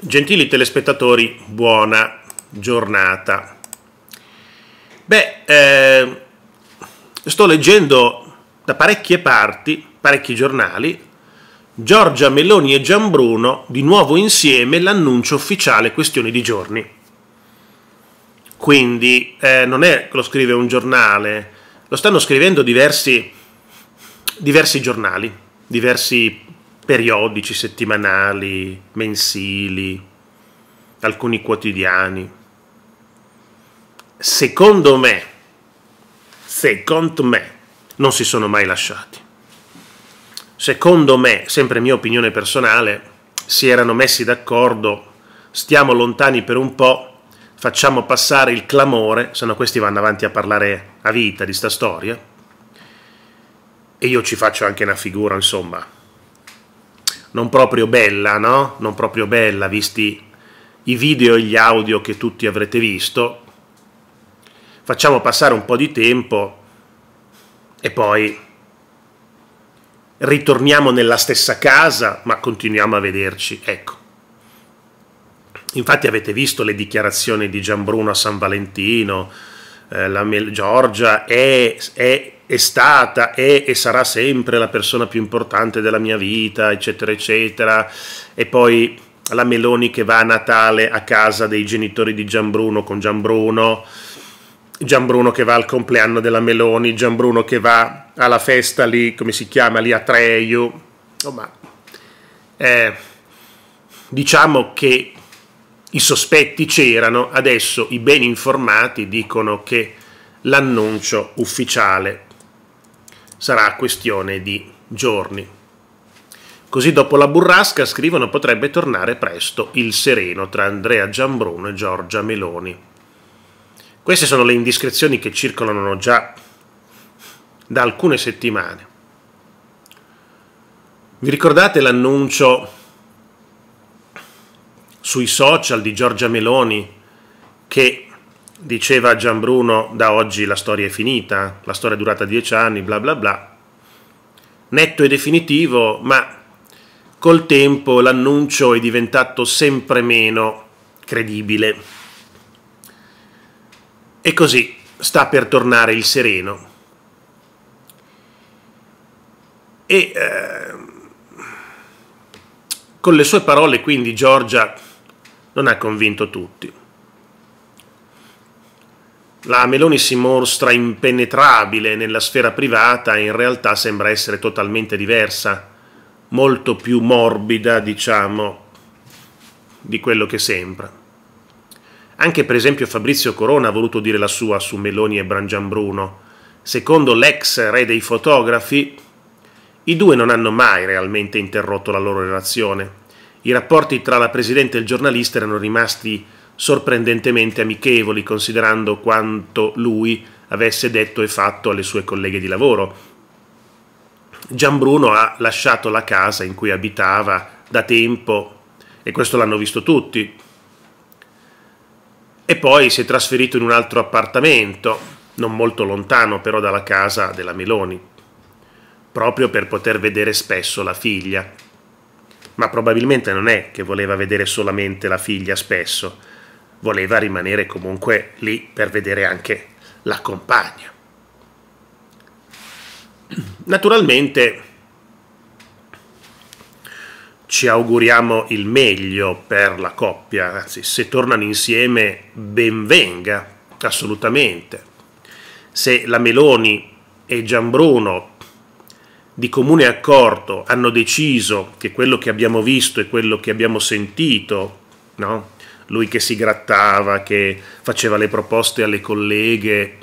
Gentili telespettatori, buona giornata. Beh, eh, sto leggendo da parecchie parti, parecchi giornali, Giorgia Meloni e Gianbruno di nuovo insieme l'annuncio ufficiale questione di giorni. Quindi eh, non è che lo scrive un giornale, lo stanno scrivendo diversi, diversi giornali, diversi periodici settimanali, mensili, alcuni quotidiani. Secondo me, secondo me, non si sono mai lasciati. Secondo me, sempre mia opinione personale, si erano messi d'accordo, stiamo lontani per un po', facciamo passare il clamore, se no questi vanno avanti a parlare a vita di sta storia, e io ci faccio anche una figura, insomma, non proprio bella, no? Non proprio bella, visti i video e gli audio che tutti avrete visto. Facciamo passare un po' di tempo e poi ritorniamo nella stessa casa, ma continuiamo a vederci, ecco. Infatti avete visto le dichiarazioni di Gianbruno a San Valentino, eh, la Mel- Giorgia è, è è stata, è e sarà sempre la persona più importante della mia vita, eccetera, eccetera, e poi la Meloni che va a Natale a casa dei genitori di Gianbruno con Gianbruno, Gianbruno che va al compleanno della Meloni, Gianbruno che va alla festa lì, come si chiama, lì a Treio, insomma, eh, diciamo che i sospetti c'erano, adesso i ben informati dicono che l'annuncio ufficiale sarà questione di giorni. Così dopo la burrasca, scrivono, potrebbe tornare presto il sereno tra Andrea Giambruno e Giorgia Meloni. Queste sono le indiscrezioni che circolano già da alcune settimane. Vi ricordate l'annuncio sui social di Giorgia Meloni che diceva Gian Bruno, da oggi la storia è finita, la storia è durata dieci anni, bla bla bla, netto e definitivo, ma col tempo l'annuncio è diventato sempre meno credibile. E così sta per tornare il sereno. E eh, con le sue parole quindi Giorgia non ha convinto tutti. La Meloni si mostra impenetrabile nella sfera privata e in realtà sembra essere totalmente diversa, molto più morbida, diciamo, di quello che sembra. Anche per esempio Fabrizio Corona ha voluto dire la sua su Meloni e Brangiambruno. Secondo l'ex re dei fotografi, i due non hanno mai realmente interrotto la loro relazione. I rapporti tra la presidente e il giornalista erano rimasti sorprendentemente amichevoli considerando quanto lui avesse detto e fatto alle sue colleghe di lavoro. Gianbruno ha lasciato la casa in cui abitava da tempo e questo l'hanno visto tutti. E poi si è trasferito in un altro appartamento, non molto lontano però dalla casa della Meloni, proprio per poter vedere spesso la figlia. Ma probabilmente non è che voleva vedere solamente la figlia spesso, voleva rimanere comunque lì per vedere anche la compagna. Naturalmente ci auguriamo il meglio per la coppia, anzi se tornano insieme benvenga, assolutamente. Se la Meloni e Giambruno di comune accordo hanno deciso che quello che abbiamo visto e quello che abbiamo sentito, no? lui che si grattava, che faceva le proposte alle colleghe,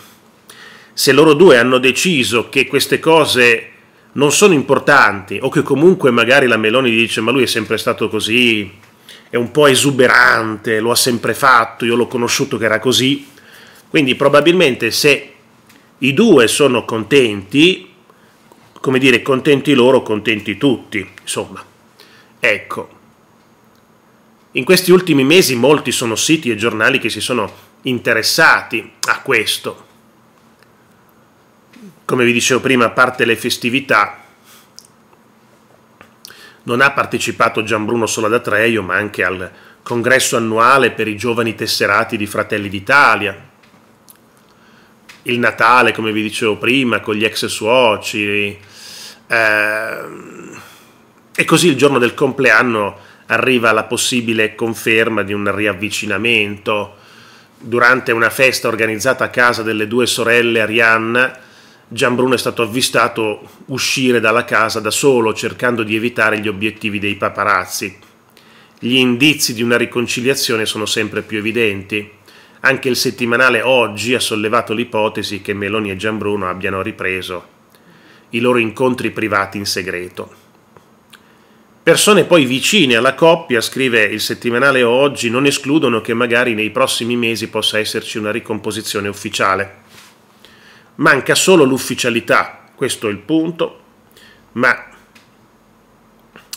se loro due hanno deciso che queste cose non sono importanti o che comunque magari la Meloni dice ma lui è sempre stato così, è un po' esuberante, lo ha sempre fatto, io l'ho conosciuto che era così, quindi probabilmente se i due sono contenti, come dire, contenti loro, contenti tutti, insomma. Ecco, in questi ultimi mesi molti sono siti e giornali che si sono interessati a questo. Come vi dicevo prima, a parte le festività, non ha partecipato Gianbruno solo ad Treio, ma anche al congresso annuale per i giovani tesserati di Fratelli d'Italia. Il Natale, come vi dicevo prima, con gli ex suoceri. Eh, e così il giorno del compleanno arriva la possibile conferma di un riavvicinamento. Durante una festa organizzata a casa delle due sorelle Arianna, Gianbruno è stato avvistato uscire dalla casa da solo, cercando di evitare gli obiettivi dei paparazzi. Gli indizi di una riconciliazione sono sempre più evidenti. Anche il settimanale Oggi ha sollevato l'ipotesi che Meloni e Gianbruno abbiano ripreso i loro incontri privati in segreto. Persone poi vicine alla coppia, scrive il settimanale oggi, non escludono che magari nei prossimi mesi possa esserci una ricomposizione ufficiale. Manca solo l'ufficialità, questo è il punto, ma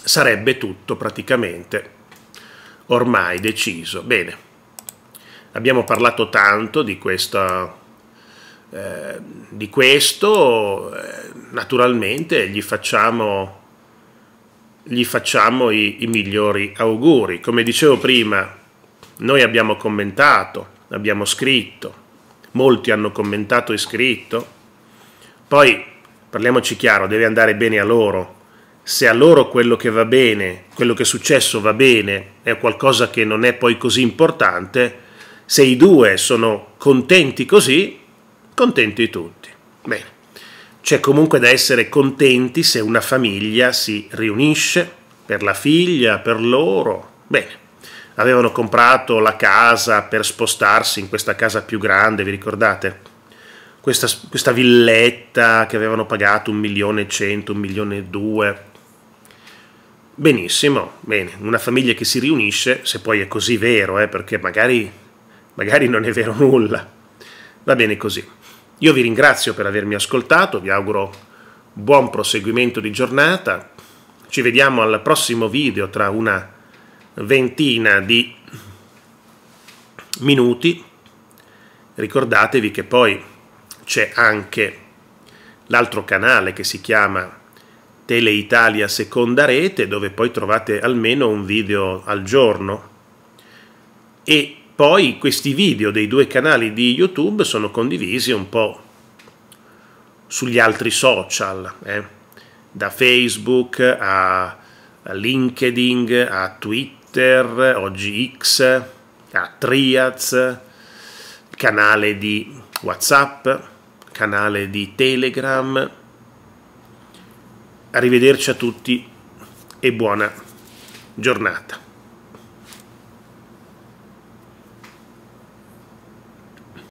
sarebbe tutto praticamente ormai deciso. Bene, abbiamo parlato tanto di, questa, eh, di questo, eh, naturalmente gli facciamo gli facciamo i, i migliori auguri. Come dicevo prima, noi abbiamo commentato, abbiamo scritto, molti hanno commentato e scritto, poi parliamoci chiaro, deve andare bene a loro. Se a loro quello che va bene, quello che è successo va bene, è qualcosa che non è poi così importante, se i due sono contenti così, contenti tutti. Bene c'è comunque da essere contenti se una famiglia si riunisce per la figlia, per loro. Bene, avevano comprato la casa per spostarsi in questa casa più grande, vi ricordate? Questa, questa villetta che avevano pagato un milione e cento, un milione e due. Benissimo, bene, una famiglia che si riunisce, se poi è così vero, eh, perché magari, magari non è vero nulla. Va bene così. Io vi ringrazio per avermi ascoltato, vi auguro buon proseguimento di giornata, ci vediamo al prossimo video tra una ventina di minuti. Ricordatevi che poi c'è anche l'altro canale che si chiama Tele Italia Seconda Rete, dove poi trovate almeno un video al giorno e poi questi video dei due canali di YouTube sono condivisi un po' sugli altri social, eh? da Facebook a LinkedIn, a Twitter, oggi X, a Triads, canale di WhatsApp, canale di Telegram. Arrivederci a tutti e buona giornata.